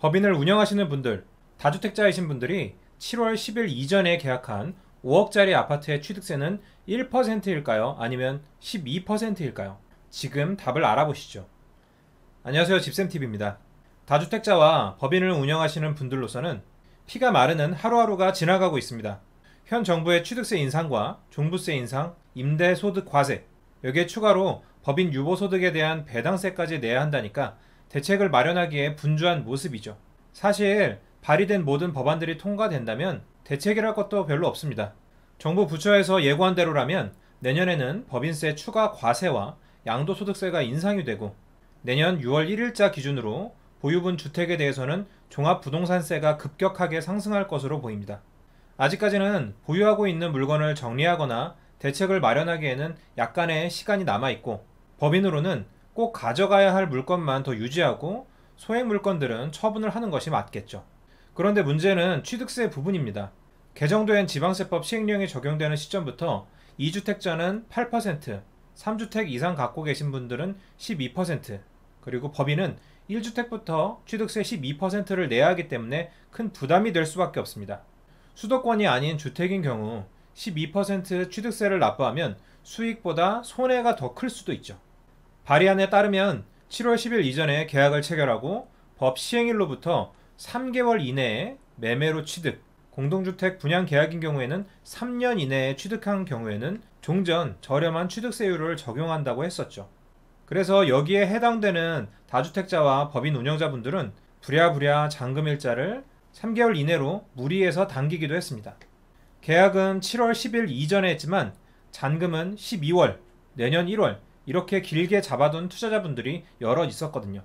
법인을 운영하시는 분들, 다주택자이신 분들이 7월 10일 이전에 계약한 5억짜리 아파트의 취득세는 1%일까요? 아니면 12%일까요? 지금 답을 알아보시죠. 안녕하세요. 집쌤TV입니다. 다주택자와 법인을 운영하시는 분들로서는 피가 마르는 하루하루가 지나가고 있습니다. 현 정부의 취득세 인상과 종부세 인상, 임대소득 과세, 여기에 추가로 법인 유보소득에 대한 배당세까지 내야 한다니까 대책을 마련하기에 분주한 모습이죠. 사실 발의된 모든 법안들이 통과된다면 대책이랄 것도 별로 없습니다. 정부 부처에서 예고한 대로라면 내년에는 법인세 추가 과세와 양도소득세가 인상이 되고 내년 6월 1일자 기준으로 보유분 주택에 대해서는 종합부동산세가 급격하게 상승할 것으로 보입니다. 아직까지는 보유하고 있는 물건을 정리하거나 대책을 마련하기에는 약간의 시간이 남아있고 법인으로는 꼭 가져가야 할 물건만 더 유지하고 소액 물건들은 처분을 하는 것이 맞겠죠. 그런데 문제는 취득세 부분입니다. 개정된 지방세법 시행령이 적용되는 시점부터 2주택자는 8%, 3주택 이상 갖고 계신 분들은 12%, 그리고 법인은 1주택부터 취득세 12%를 내야 하기 때문에 큰 부담이 될 수밖에 없습니다. 수도권이 아닌 주택인 경우 12% 취득세를 납부하면 수익보다 손해가 더 클 수도 있죠. 발의안에 따르면 7월 10일 이전에 계약을 체결하고 법 시행일로부터 3개월 이내에 매매로 취득, 공동주택 분양 계약인 경우에는 3년 이내에 취득한 경우에는 종전 저렴한 취득세율을 적용한다고 했었죠. 그래서 여기에 해당되는 다주택자와 법인 운영자분들은 부랴부랴 잔금일자를 3개월 이내로 무리해서 당기기도 했습니다. 계약은 7월 10일 이전에 했지만 잔금은 12월, 내년 1월 이렇게 길게 잡아둔 투자자분들이 여러 있었거든요.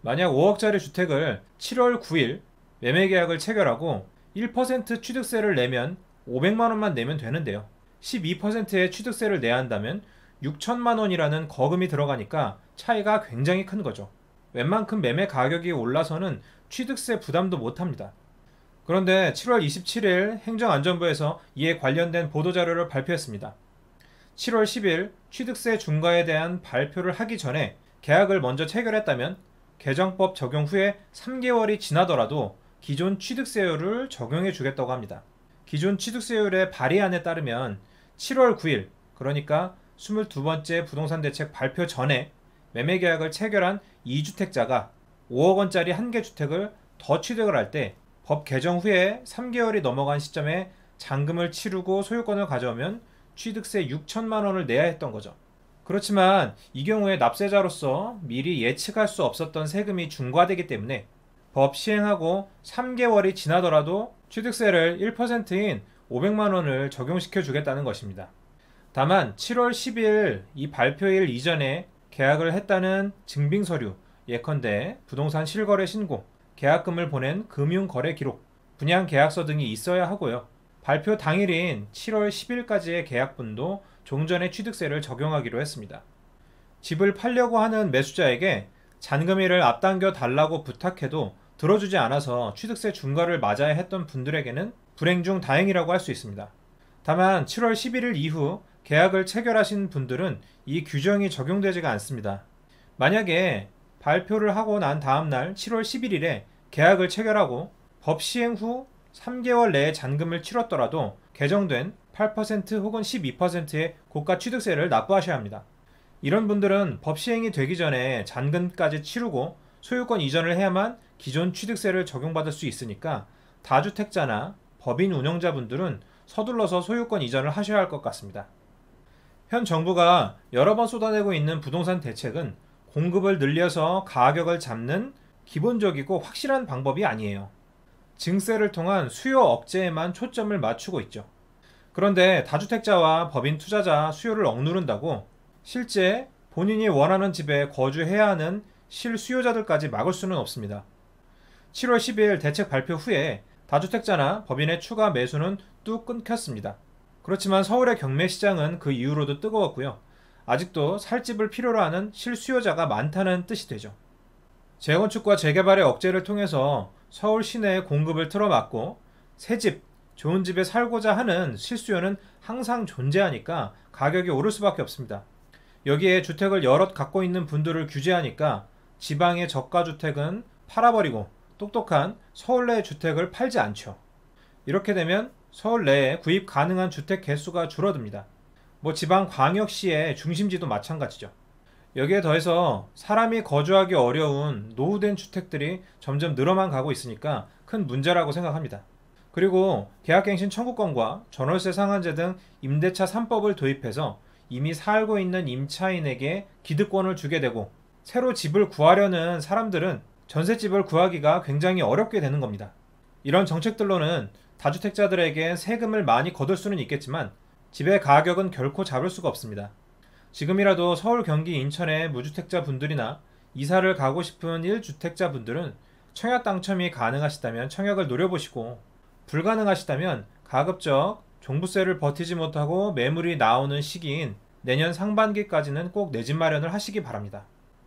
만약 5억짜리 주택을 7월 9일 매매 계약을 체결하고 1% 취득세를 내면 500만원만 내면 되는데요. 12%의 취득세를 내야 한다면 6천만원이라는 거금이 들어가니까 차이가 굉장히 큰 거죠. 웬만큼 매매 가격이 올라서는 취득세 부담도 못합니다. 그런데 7월 27일 행정안전부에서 이에 관련된 보도자료를 발표했습니다. 7월 10일 취득세 중과에 대한 발표를 하기 전에 계약을 먼저 체결했다면 개정법 적용 후에 3개월이 지나더라도 기존 취득세율을 적용해 주겠다고 합니다. 기존 취득세율의 발의안에 따르면 7월 9일, 그러니까 22번째 부동산 대책 발표 전에 매매 계약을 체결한 2주택자가 5억 원짜리 한 개 주택을 더 취득을 할 때 법 개정 후에 3개월이 넘어간 시점에 잔금을 치르고 소유권을 가져오면 취득세 6천만 원을 내야 했던 거죠. 그렇지만 이 경우에 납세자로서 미리 예측할 수 없었던 세금이 중과되기 때문에 법 시행하고 3개월이 지나더라도 취득세를 1%인 500만 원을 적용시켜 주겠다는 것입니다. 다만 7월 10일 이 발표일 이전에 계약을 했다는 증빙 서류, 예컨대 부동산 실거래 신고, 계약금을 보낸 금융거래 기록, 분양 계약서 등이 있어야 하고요. 발표 당일인 7월 10일까지의 계약분도 종전의 취득세를 적용하기로 했습니다. 집을 팔려고 하는 매수자에게 잔금일을 앞당겨 달라고 부탁해도 들어주지 않아서 취득세 중과를 맞아야 했던 분들에게는 불행 중 다행이라고 할 수 있습니다. 다만 7월 11일 이후 계약을 체결하신 분들은 이 규정이 적용되지가 않습니다. 만약에 발표를 하고 난 다음날 7월 11일에 계약을 체결하고 법 시행 후 3개월 내에 잔금을 치렀더라도 개정된 8% 혹은 12%의 고가 취득세를 납부하셔야 합니다. 이런 분들은 법 시행이 되기 전에 잔금까지 치르고 소유권 이전을 해야만 기존 취득세를 적용받을 수 있으니까 다주택자나 법인 운영자분들은 서둘러서 소유권 이전을 하셔야 할 것 같습니다. 현 정부가 여러 번 쏟아내고 있는 부동산 대책은 공급을 늘려서 가격을 잡는 기본적이고 확실한 방법이 아니에요. 증세를 통한 수요 억제에만 초점을 맞추고 있죠. 그런데 다주택자와 법인 투자자 수요를 억누른다고 실제 본인이 원하는 집에 거주해야 하는 실수요자들까지 막을 수는 없습니다. 7월 12일 대책 발표 후에 다주택자나 법인의 추가 매수는 뚝 끊겼습니다. 그렇지만 서울의 경매 시장은 그 이후로도 뜨거웠고요. 아직도 살 집을 필요로 하는 실수요자가 많다는 뜻이 되죠. 재건축과 재개발의 억제를 통해서 서울 시내에 공급을 틀어막고 새 집, 좋은 집에 살고자 하는 실수요는 항상 존재하니까 가격이 오를 수밖에 없습니다. 여기에 주택을 여럿 갖고 있는 분들을 규제하니까 지방의 저가주택은 팔아버리고 똑똑한 서울 내 주택을 팔지 않죠. 이렇게 되면 서울 내에 구입 가능한 주택 개수가 줄어듭니다. 뭐 지방 광역시의 중심지도 마찬가지죠. 여기에 더해서 사람이 거주하기 어려운 노후된 주택들이 점점 늘어만 가고 있으니까 큰 문제라고 생각합니다. 그리고 계약갱신 청구권과 전월세 상한제 등 임대차 3법을 도입해서 이미 살고 있는 임차인에게 기득권을 주게 되고 새로 집을 구하려는 사람들은 전셋집을 구하기가 굉장히 어렵게 되는 겁니다. 이런 정책들로는 다주택자들에게 세금을 많이 거둘 수는 있겠지만 집의 가격은 결코 잡을 수가 없습니다. 지금이라도 서울, 경기, 인천의 무주택자 분들이나 이사를 가고 싶은 1주택자 분들은 청약 당첨이 가능하시다면 청약을 노려보시고 불가능하시다면 가급적 종부세를 버티지 못하고 매물이 나오는 시기인 내년 상반기까지는 꼭 내 집 마련을 하시기 바랍니다.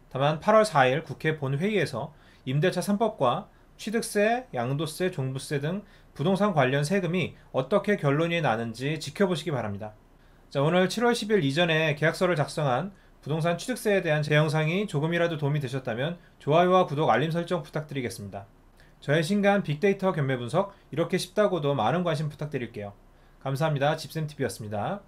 다만 8월 4일 국회 본회의에서 임대차 3법과 취득세, 양도세, 종부세 등 부동산 관련 세금이 어떻게 결론이 나는지 지켜보시기 바랍니다. 자, 오늘 7월 10일 이전에 계약서를 작성한 부동산 취득세에 대한 제 영상이 조금이라도 도움이 되셨다면 좋아요와 구독, 알림 설정 부탁드리겠습니다. 저의 신간 빅데이터 경매 분석 이렇게 쉽다고도 많은 관심 부탁드릴게요. 감사합니다. 집쌤TV였습니다.